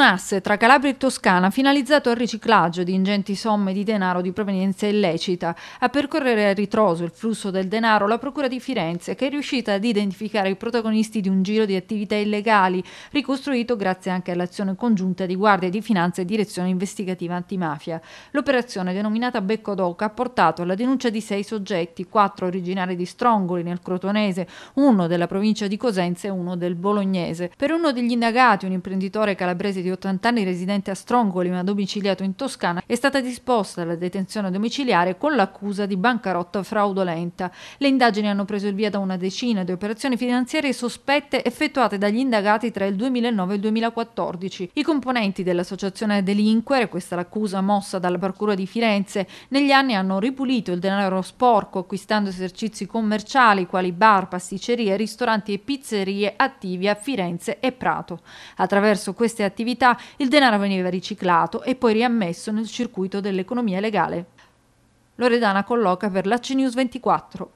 Un asse tra Calabria e Toscana finalizzato al riciclaggio di ingenti somme di denaro di provenienza illecita. A percorrere a ritroso il flusso del denaro la Procura di Firenze che è riuscita ad identificare i protagonisti di un giro di attività illegali, ricostruito grazie anche all'azione congiunta di Guardia di Finanza e Direzione Investigativa Antimafia. L'operazione denominata Becco d'Oca ha portato alla denuncia di sei soggetti, quattro originari di Strongoli nel Crotonese, uno della provincia di Cosenza e uno del Bolognese. Per uno degli indagati, un imprenditore calabrese di 80 anni residente a Strongoli, ma domiciliato in Toscana, è stata disposta alla detenzione domiciliare con l'accusa di bancarotta fraudolenta. Le indagini hanno preso il via da una decina di operazioni finanziarie sospette effettuate dagli indagati tra il 2009 e il 2014. I componenti dell'associazione delinquere, questa l'accusa mossa dalla Procura di Firenze, negli anni hanno ripulito il denaro sporco acquistando esercizi commerciali quali bar, pasticcerie, ristoranti e pizzerie attivi a Firenze e Prato. Attraverso queste attività attività, il denaro veniva riciclato e poi riammesso nel circuito dell'economia legale. Loredana colloca per l'AC News 24.